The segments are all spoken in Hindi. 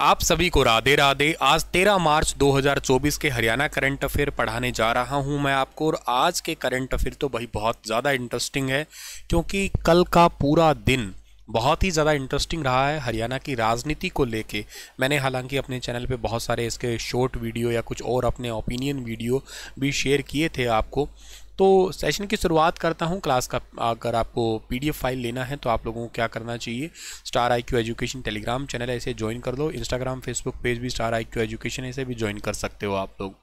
आप सभी को राधे राधे आज 13 मार्च 2024 के हरियाणा करंट अफेयर पढ़ाने जा रहा हूं मैं आपको और आज के करंट अफेयर तो भाई बहुत ज़्यादा इंटरेस्टिंग है क्योंकि कल का पूरा दिन बहुत ही ज़्यादा इंटरेस्टिंग रहा है हरियाणा की राजनीति को लेके मैंने हालांकि अपने चैनल पे बहुत सारे इसके शॉर्ट वीडियो या कुछ और अपने ओपिनियन वीडियो भी शेयर किए थे आपको तो सेशन की शुरुआत करता हूँ क्लास का अगर आपको पीडीएफ फाइल लेना है तो आप लोगों को क्या करना चाहिए Star I Q Education Telegram channel है इसे ज्वाइन कर लो इंस्टाग्राम फेसबुक पेज भी स्टार आई क्यू एजुकेशन ऐसे इसे भी ज्वाइन कर सकते हो आप लोग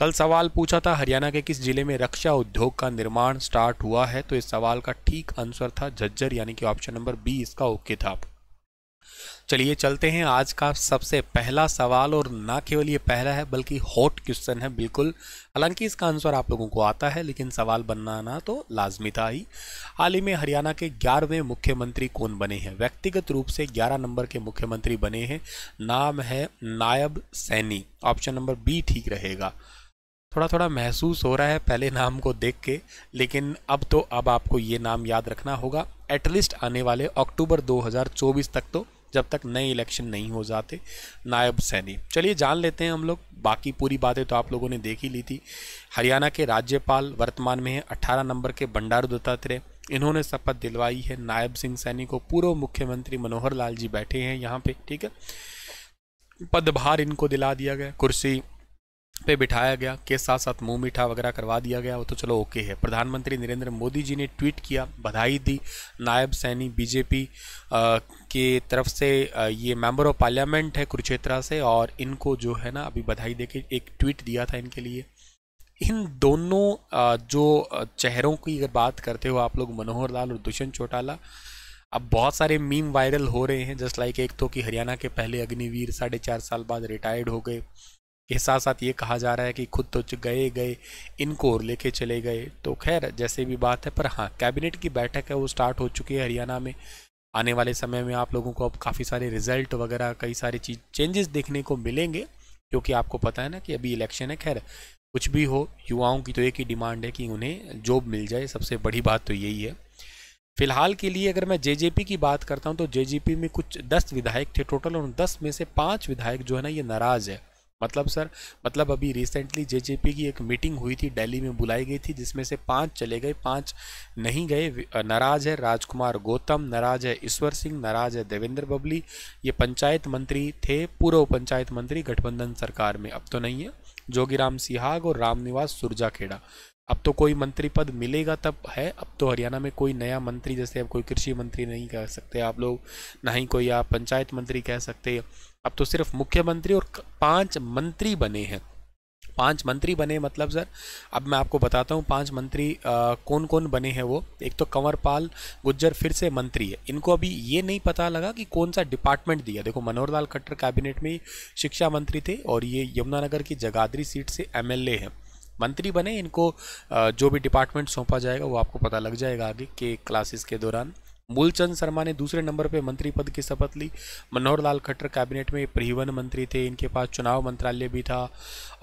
कल सवाल पूछा था हरियाणा के किस जिले में रक्षा उद्योग का निर्माण स्टार्ट हुआ है तो इस सवाल का ठीक आंसर था झज्जर यानी कि ऑप्शन नंबर बी इसका ओके था चलिए चलते हैं आज का सबसे पहला सवाल और ना केवल ये पहला है बल्कि हॉट क्वेश्चन है बिल्कुल हालांकि इसका आंसर आप लोगों को आता है लेकिन सवाल बनाना तो लाजमी था ही हाल ही में हरियाणा के ग्यारहवें मुख्यमंत्री कौन बने हैं व्यक्तिगत रूप से ग्यारह नंबर के मुख्यमंत्री बने हैं नाम है नायब सैनी ऑप्शन नंबर बी ठीक रहेगा थोड़ा थोड़ा महसूस हो रहा है पहले नाम को देख के लेकिन अब तो अब आपको ये नाम याद रखना होगा एटलीस्ट आने वाले अक्टूबर 2024 तक तो जब तक नए इलेक्शन नहीं हो जाते नायब सैनी चलिए जान लेते हैं हम लोग बाकी पूरी बातें तो आप लोगों ने देख ही ली थी हरियाणा के राज्यपाल वर्तमान में है अट्ठारह नंबर के बंडारू दत्तात्रेय इन्होंने शपथ दिलवाई है नायब सिंह सैनी को पूर्व मुख्यमंत्री मनोहर लाल जी बैठे हैं यहाँ पे ठीक है पदभार इनको दिला दिया गया कुर्सी पे बिठाया गया के साथ साथ मुंह मीठा वगैरह करवा दिया गया वो तो चलो ओके है प्रधानमंत्री नरेंद्र मोदी जी ने ट्वीट किया बधाई दी नायब सैनी बीजेपी के तरफ से ये मेंबर ऑफ पार्लियामेंट है कुरुक्षेत्रा से और इनको जो है ना अभी बधाई दे के एक ट्वीट दिया था इनके लिए इन दोनों जो चेहरों की अगर बात करते हो आप लोग मनोहर लाल और दुष्यंत चौटाला अब बहुत सारे मीम वायरल हो रहे हैं जस्ट लाइक एक तो कि हरियाणा के पहले अग्निवीर साढ़े चार साल बाद रिटायर्ड हो गए के साथ साथ ये कहा जा रहा है कि खुद तो गए गए इनको और लेके चले गए तो खैर जैसे भी बात है पर हाँ कैबिनेट की बैठक है वो स्टार्ट हो चुकी है हरियाणा में आने वाले समय में आप लोगों को अब काफ़ी सारे रिजल्ट वगैरह कई सारी चीज चेंजेस देखने को मिलेंगे क्योंकि आपको पता है ना कि अभी इलेक्शन है खैर कुछ भी हो युवाओं की तो एक ही डिमांड है कि उन्हें जॉब मिल जाए सबसे बड़ी बात तो यही है फिलहाल के लिए अगर मैं जेजेपी की बात करता हूं तो जेजेपी में कुछ दस विधायक थे टोटल और दस में से पांच विधायक जो है ना ये नाराज़ है मतलब सर मतलब अभी रिसेंटली जे की एक मीटिंग हुई थी दिल्ली में बुलाई गई थी जिसमें से पांच चले गए पांच नहीं गए नाराज है राजकुमार गौतम नाराज है ईश्वर सिंह नाराज है देवेंद्र बबली ये पंचायत मंत्री थे पूर्व पंचायत मंत्री गठबंधन सरकार में अब तो नहीं है जोगीराम सिहाग और रामनिवास सुरजाखेड़ा अब तो कोई मंत्री पद मिलेगा तब है अब तो हरियाणा में कोई नया मंत्री जैसे अब कोई कृषि मंत्री नहीं कह सकते आप लोग ना ही कोई आप पंचायत मंत्री कह सकते अब तो सिर्फ मुख्यमंत्री और पांच मंत्री बने हैं पांच मंत्री बने मतलब सर अब मैं आपको बताता हूँ पांच मंत्री आ, कौन कौन बने हैं वो एक तो कंवरपाल गुज्जर फिर से मंत्री है इनको अभी ये नहीं पता लगा कि कौन सा डिपार्टमेंट दिया देखो मनोहर लाल खट्टर कैबिनेट में शिक्षा मंत्री थे और ये यमुनानगर की जगाधरी सीट से एमएलए हैं मंत्री बने इनको जो भी डिपार्टमेंट सौंपा जाएगा वो आपको पता लग जाएगा आगे के क्लासेस के दौरान मूलचंद शर्मा ने दूसरे नंबर पर मंत्री पद की शपथ ली मनोहर लाल खट्टर कैबिनेट में परिवहन मंत्री थे इनके पास चुनाव मंत्रालय भी था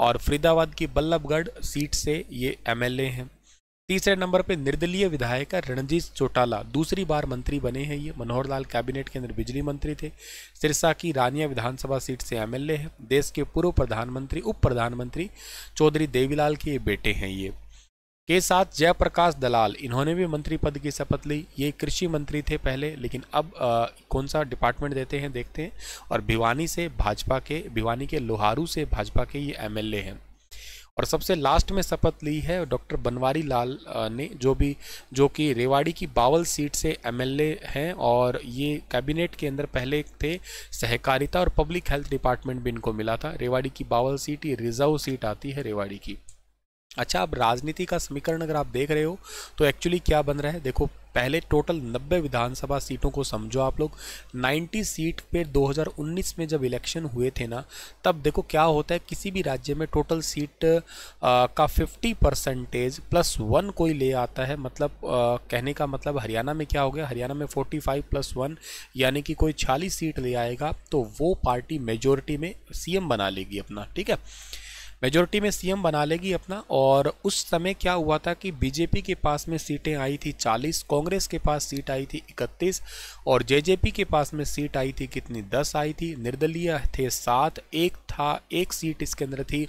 और फरीदाबाद की बल्लभगढ़ सीट से ये एमएलए हैं तीसरे नंबर पर निर्दलीय विधायक रणजीत चौटाला दूसरी बार मंत्री बने हैं ये मनोहर लाल कैबिनेट के अंदर बिजली मंत्री थे सिरसा की रानिया विधानसभा सीट से एमएलए हैं देश के पूर्व प्रधानमंत्री उप प्रधानमंत्री चौधरी देवीलाल के बेटे हैं ये के साथ जयप्रकाश दलाल इन्होंने भी मंत्री पद की शपथ ली ये कृषि मंत्री थे पहले लेकिन अब आ, कौन सा डिपार्टमेंट देते हैं देखते हैं और भिवानी से भाजपा के भिवानी के लोहारू से भाजपा के ये एमएलए हैं और सबसे लास्ट में शपथ ली है डॉक्टर बनवारी लाल ने जो भी जो कि रेवाड़ी की बावल सीट से एमएलए हैं और ये कैबिनेट के अंदर पहले थे सहकारिता और पब्लिक हेल्थ डिपार्टमेंट भी इनको मिला था रेवाड़ी की बावल सीट ये रिजर्व सीट आती है रेवाड़ी की अच्छा अब राजनीति का समीकरण अगर आप देख रहे हो तो एक्चुअली क्या बन रहा है देखो पहले टोटल 90 विधानसभा सीटों को समझो आप लोग 90 सीट पे 2019 में जब इलेक्शन हुए थे ना तब देखो क्या होता है किसी भी राज्य में टोटल सीट आ, का 50 परसेंटेज प्लस वन कोई ले आता है मतलब आ, कहने का मतलब हरियाणा में क्या हो गया हरियाणा में 45 प्लस वन यानी कि कोई 40 सीट ले आएगा तो वो पार्टी मेजोरिटी में सीएम बना लेगी अपना ठीक है मेजोरिटी में सीएम बना लेगी अपना और उस समय क्या हुआ था कि बीजेपी के पास में सीटें आई थी 40 कांग्रेस के पास सीट आई थी 31 और जेजेपी के पास में सीट आई थी कितनी 10 आई थी निर्दलीय थे सात एक था एक सीट इसके अंदर थी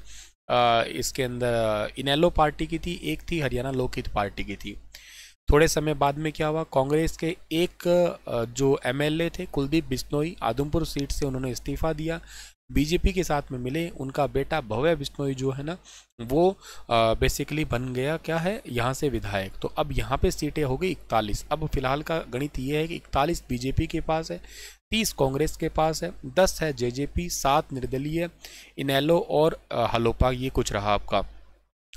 आ, इसके अंदर इनेलो पार्टी की थी एक थी हरियाणा लोकहित पार्टी की थी थोड़े समय बाद में क्या हुआ कांग्रेस के एक जो एमएलए थे कुलदीप बिश्नोई आदमपुर सीट से उन्होंने इस्तीफा दिया बीजेपी के साथ में मिले उनका बेटा भव्य बिश्नोई जो है ना वो आ, बेसिकली बन गया क्या है यहाँ से विधायक तो अब यहाँ पे सीटें हो गई इकतालीस अब फिलहाल का गणित ये है कि इकतालीस बीजेपी के पास है तीस कांग्रेस के पास है दस है जेजेपी सात निर्दलीय इनेलो और हलोपा ये कुछ रहा आपका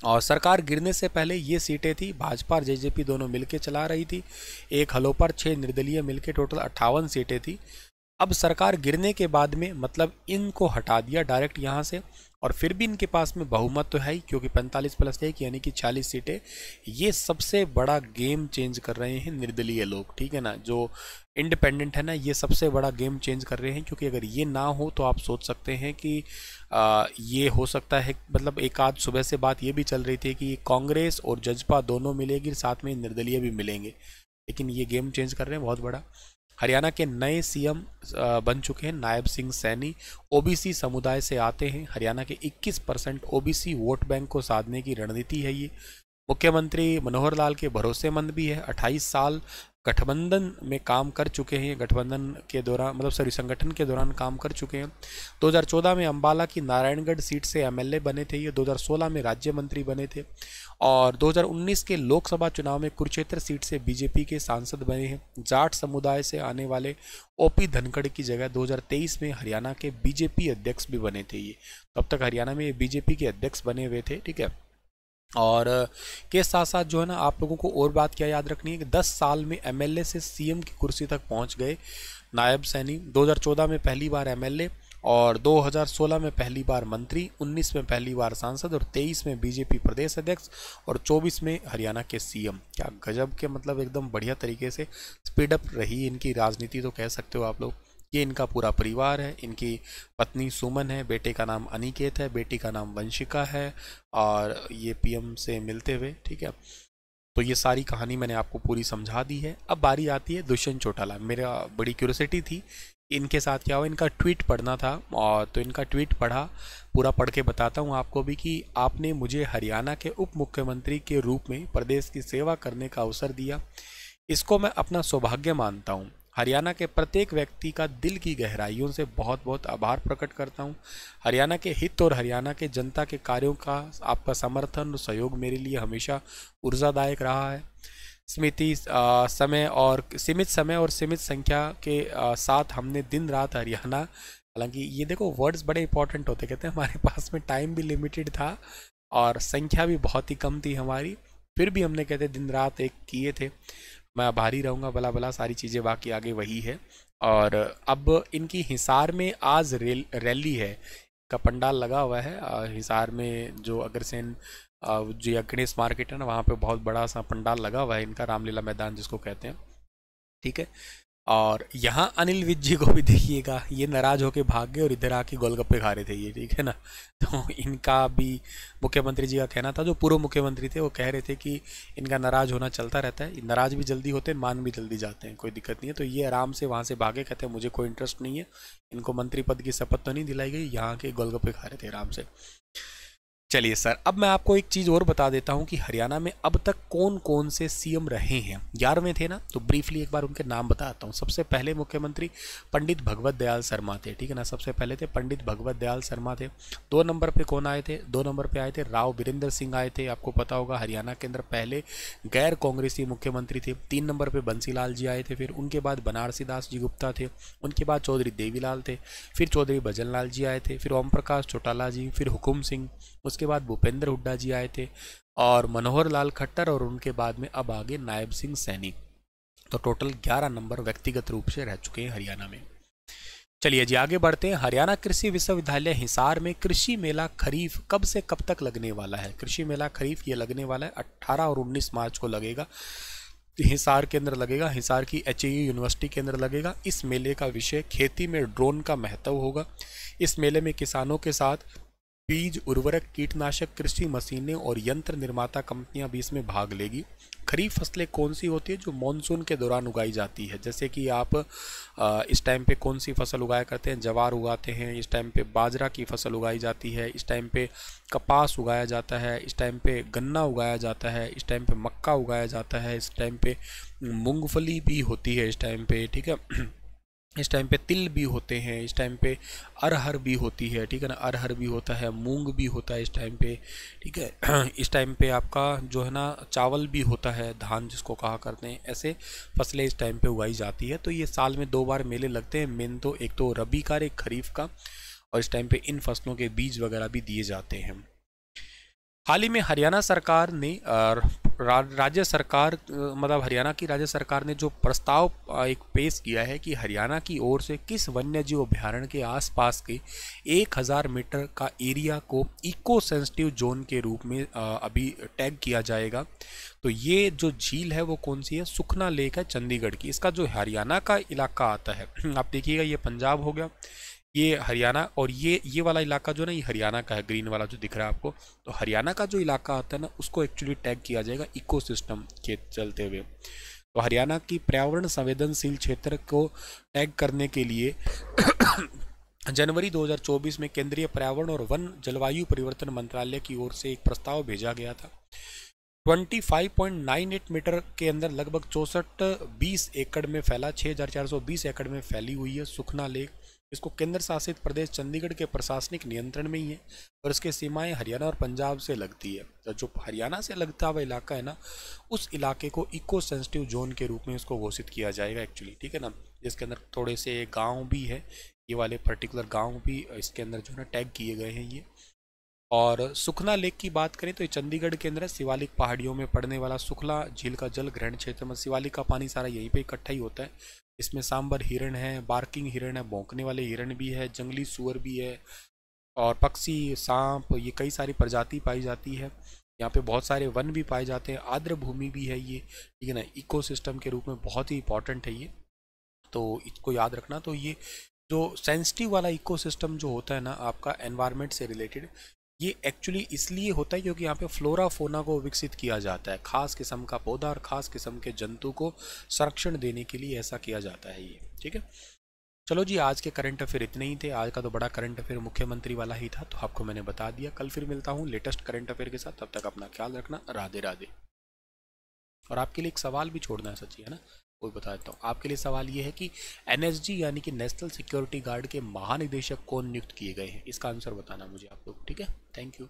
और सरकार गिरने से पहले ये सीटें थी भाजपा और पी दोनों मिलकर चला रही थी एक हलोपा छः निर्दलीय मिलकर टोटल अट्ठावन सीटें थी अब सरकार गिरने के बाद में मतलब इनको हटा दिया डायरेक्ट यहाँ से और फिर भी इनके पास में बहुमत तो है ही क्योंकि 45 प्लस एक यानी कि 40 सीटें ये सबसे बड़ा गेम चेंज कर रहे हैं निर्दलीय लोग ठीक है ना जो इंडिपेंडेंट है ना ये सबसे बड़ा गेम चेंज कर रहे हैं क्योंकि अगर ये ना हो तो आप सोच सकते हैं कि आ, ये हो सकता है मतलब एक आध सुबह से बात ये भी चल रही थी कि कांग्रेस और जजपा दोनों मिलेगी साथ में निर्दलीय भी मिलेंगे लेकिन ये गेम चेंज कर रहे हैं बहुत बड़ा हरियाणा के नए सीएम बन चुके हैं नायब सिंह सैनी ओबीसी समुदाय से आते हैं हरियाणा के 21 परसेंट ओबीसी वोट बैंक को साधने की रणनीति है ये मुख्यमंत्री मनोहर लाल के भरोसेमंद भी है 28 साल गठबंधन में काम कर चुके हैं गठबंधन के दौरान मतलब सॉरी संगठन के दौरान काम कर चुके हैं 2014 में अंबाला की नारायणगढ़ सीट से एमएलए बने थे ये 2016 में राज्य मंत्री बने थे और 2019 के लोकसभा चुनाव में कुरुक्षेत्र सीट से बीजेपी के सांसद बने हैं जाट समुदाय से आने वाले ओपी धनखड़ की जगह 2023 में हरियाणा के बीजेपी अध्यक्ष भी बने थे ये तब तक हरियाणा में ये बीजेपी के अध्यक्ष बने हुए थे ठीक है और के साथ साथ जो है ना आप लोगों को और बात क्या याद रखनी है कि 10 साल में एमएलए से सीएम की कुर्सी तक पहुंच गए नायब सैनी 2014 में पहली बार एमएलए और 2016 में पहली बार मंत्री 19 में पहली बार सांसद और 23 में बीजेपी प्रदेश अध्यक्ष और 24 में हरियाणा के सीएम क्या गजब के मतलब एकदम बढ़िया तरीके से स्पीडअप रही इनकी राजनीति तो कह सकते हो आप लोग ये इनका पूरा परिवार है इनकी पत्नी सुमन है बेटे का नाम अनिकेत है बेटी का नाम वंशिका है और ये पीएम से मिलते हुए ठीक है तो ये सारी कहानी मैंने आपको पूरी समझा दी है अब बारी आती है दुष्यंत चौटाला मेरा बड़ी क्यूरसिटी थी इनके साथ क्या हुआ इनका ट्वीट पढ़ना था और तो इनका ट्वीट पढ़ा पूरा पढ़ के बताता हूँ आपको भी कि आपने मुझे हरियाणा के उप मुख्यमंत्री के रूप में प्रदेश की सेवा करने का अवसर दिया इसको मैं अपना सौभाग्य मानता हूँ हरियाणा के प्रत्येक व्यक्ति का दिल की गहराइयों से बहुत बहुत आभार प्रकट करता हूँ हरियाणा के हित और हरियाणा के जनता के कार्यों का आपका समर्थन और सहयोग मेरे लिए हमेशा ऊर्जादायक रहा है स्मृति समय और सीमित समय और सीमित संख्या के आ, साथ हमने दिन रात हरियाणा हालांकि ये देखो वर्ड्स बड़े इंपॉर्टेंट होते कहते हैं हमारे पास में टाइम भी लिमिटेड था और संख्या भी बहुत ही कम थी हमारी फिर भी हमने कहते दिन रात एक किए थे मैं आभारी रहूँगा भला भला सारी चीज़ें बाकी आगे वही है और अब इनकी हिसार में आज रेल रैली है का पंडाल लगा हुआ है हिसार में जो अग्रसेन जो गणेश मार्केट है ना वहाँ पे बहुत बड़ा सा पंडाल लगा हुआ है इनका रामलीला मैदान जिसको कहते हैं ठीक है और यहाँ अनिल विज जी को भी देखिएगा ये नाराज़ होकर भाग गए और इधर आके गोलगप्पे खा रहे थे ये ठीक है ना तो इनका भी मुख्यमंत्री जी का कहना था जो पूर्व मुख्यमंत्री थे वो कह रहे थे कि इनका नाराज़ होना चलता रहता है नाराज़ भी जल्दी होते हैं मान भी जल्दी जाते हैं कोई दिक्कत नहीं है तो ये आराम से वहाँ से भागे कहते हैं मुझे कोई इंटरेस्ट नहीं है इनको मंत्री पद की शपथ तो नहीं दिलाई गई यहाँ के गोलगप्पे खा रहे थे आराम से चलिए सर अब मैं आपको एक चीज़ और बता देता हूँ कि हरियाणा में अब तक कौन कौन से सीएम रहे हैं ग्यारहवें थे ना तो ब्रीफली एक बार उनके नाम बताता हूँ सबसे पहले मुख्यमंत्री पंडित भगवत दयाल शर्मा थे ठीक है ना सबसे पहले थे पंडित भगवत दयाल शर्मा थे दो नंबर पे कौन आए थे दो नंबर पे आए थे राव वीरेंद्र सिंह आए थे आपको पता होगा हरियाणा के अंदर पहले गैर कांग्रेसी मुख्यमंत्री थे तीन नंबर पर बंसीलाल जी आए थे फिर उनके बाद बनारसी दास जी गुप्ता थे उनके बाद चौधरी देवीलाल थे फिर चौधरी भजन लाल जी आए थे फिर ओम प्रकाश चौटाला जी फिर हुकुम सिंह उसके बाद भूपेंद्र हुड्डा जी आए थे और मनोहर लाल खट्टर और उनके बाद में अब आगे नायब सिंह सैनी तो टोटल 11 नंबर व्यक्तिगत रूप से रह चुके हैं हरियाणा में चलिए जी आगे बढ़ते हैं हरियाणा कृषि विश्वविद्यालय हिसार में कृषि मेला खरीफ कब से कब तक लगने वाला है कृषि मेला खरीफ ये लगने वाला है 18 और 19 मार्च को लगेगा हिसार के अंदर लगेगा हिसार की एच यूनिवर्सिटी के अंदर लगेगा इस मेले का विषय खेती में ड्रोन का महत्व होगा इस मेले में किसानों के साथ बीज उर्वरक कीटनाशक कृषि मशीनें और यंत्र निर्माता कंपनियां भी इसमें भाग लेगी खरीफ फसलें कौन सी होती है जो मानसून के दौरान उगाई जाती है जैसे कि आप इस टाइम पे कौन सी फसल उगाया करते हैं जवार उगाते हैं इस टाइम पे बाजरा की फसल उगाई जाती है इस टाइम पे कपास उगाया जाता है इस टाइम पे गन्ना उगाया जाता है इस टाइम पे मक्का उगाया जाता है इस टाइम पे मूँगफली भी होती है इस टाइम पे ठीक है इस टाइम पे तिल भी होते हैं इस टाइम पे अरहर भी होती है ठीक है ना अरहर भी होता है मूंग भी होता है इस टाइम पे ठीक है इस टाइम पे आपका जो है ना चावल भी होता है धान जिसको कहा करते हैं ऐसे फसलें इस टाइम पे उगाई जाती है तो ये साल में दो बार मेले लगते हैं मेन तो एक तो रबी का एक खरीफ का और इस टाइम पर इन फसलों के बीज वगैरह भी दिए जाते हैं हाल ही में हरियाणा सरकार ने राज्य सरकार मतलब हरियाणा की राज्य सरकार ने जो प्रस्ताव एक पेश किया है कि हरियाणा की ओर से किस वन्य जीव अभ्यारण्य के आसपास के 1000 मीटर का एरिया को इको सेंसिटिव जोन के रूप में अभी टैग किया जाएगा तो ये जो झील है वो कौन सी है सुखना लेक है चंडीगढ़ की इसका जो हरियाणा का इलाका आता है आप देखिएगा ये पंजाब हो गया ये हरियाणा और ये ये वाला इलाका जो ना ये हरियाणा का है ग्रीन वाला जो दिख रहा है आपको तो हरियाणा का जो इलाका आता है ना उसको एक्चुअली टैग किया जाएगा इकोसिस्टम के चलते हुए तो हरियाणा की पर्यावरण संवेदनशील क्षेत्र को टैग करने के लिए जनवरी 2024 में केंद्रीय पर्यावरण और वन जलवायु परिवर्तन मंत्रालय की ओर से एक प्रस्ताव भेजा गया था 25.98 मीटर के अंदर लगभग चौंसठ बीस एकड़ में फैला 6420 एकड़ में फैली हुई है सुखना लेक इसको केंद्र शासित प्रदेश चंडीगढ़ के प्रशासनिक नियंत्रण में ही है और इसके सीमाएं हरियाणा और पंजाब से लगती है तो जो हरियाणा से लगता हुआ इलाका है ना उस इलाके को इको सेंसिटिव जोन के रूप में उसको घोषित किया जाएगा एक्चुअली ठीक है ना जिसके अंदर थोड़े से गाँव भी है ये वाले पर्टिकुलर गाँव भी इसके अंदर जो है ना टैग किए गए हैं ये और सुखना लेक की बात करें तो ये चंडीगढ़ के अंदर शिवालिक पहाड़ियों में पड़ने वाला सुखला झील का जल ग्रहण क्षेत्र में शिवालिक का पानी सारा यहीं पे इकट्ठा ही होता है इसमें सांबर हिरण है बार्किंग हिरण है भोंकने वाले हिरण भी है जंगली सुअर भी है और पक्षी सांप ये कई सारी प्रजाति पाई जाती है यहाँ पे बहुत सारे वन भी पाए जाते हैं आर्द्र भूमि भी है ये ठीक है ना इकोसिस्टम के रूप में बहुत ही इंपॉर्टेंट है ये तो इसको याद रखना तो ये जो सेंसिटिव वाला इकोसिस्टम जो होता है ना आपका एनवायरनमेंट से रिलेटेड ये एक्चुअली इसलिए होता है क्योंकि यहाँ पे फ्लोरा फोना को विकसित किया जाता है खास किस्म का पौधा और खास किस्म के जंतु को संरक्षण देने के लिए ऐसा किया जाता है ये ठीक है चलो जी आज के करंट अफेयर इतने ही थे आज का तो बड़ा करंट अफेयर मुख्यमंत्री वाला ही था तो आपको मैंने बता दिया कल फिर मिलता हूँ लेटेस्ट करंट अफेयर के साथ तब तक अपना ख्याल रखना राधे राधे और आपके लिए एक सवाल भी छोड़ना है सच्ची है ना कोई बता देता हूँ आपके लिए सवाल ये है कि एन यानी कि नेशनल सिक्योरिटी गार्ड के महानिदेशक कौन नियुक्त किए गए हैं इसका आंसर बताना मुझे आप लोग ठीक है थैंक यू